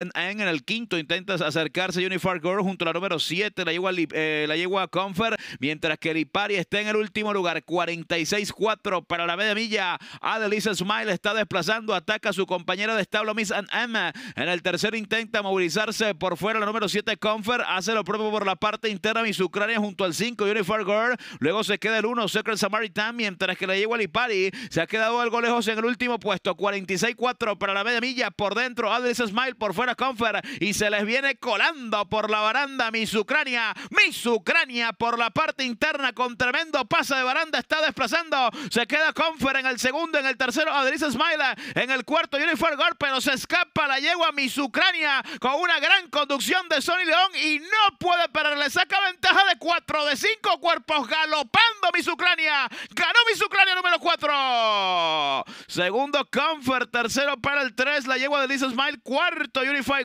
en el quinto intenta acercarse Unifar Girl junto a la número 7, la yegua, eh, a Confer, mientras que Lipari está en el último lugar, 46-4 para la media milla. Adelisa Smile está desplazando, ataca a su compañera de establo Miss and Emma. En el tercer intenta movilizarse por fuera la número 7 Confer, hace lo propio por la parte interna Miss Ucrania junto al 5 Unifar Girl, luego se queda el 1 Secret Samaritan, mientras que la yegua Lipari se ha quedado algo lejos en el último puesto, 46-4 para la media milla, por dentro Adelisa Smile, por fuera Confer y se les viene colando por la baranda Miss Ucrania. Miss Ucrania por la parte interna con tremendo pase de baranda está desplazando. Se queda Confer en el segundo, en el tercero Adelisa Smile. en el cuarto el Gore, pero se escapa la yegua Miss Ucrania con una gran conducción de Sony León y no puede perder. Le saca ventaja de cuatro de cinco cuerpos galopando Miss Ucrania. Ganó Miss Ucrania número 4. Segundo, Comfort. Tercero, para el 3, la yegua de Lisa Smile. Cuarto, Unify.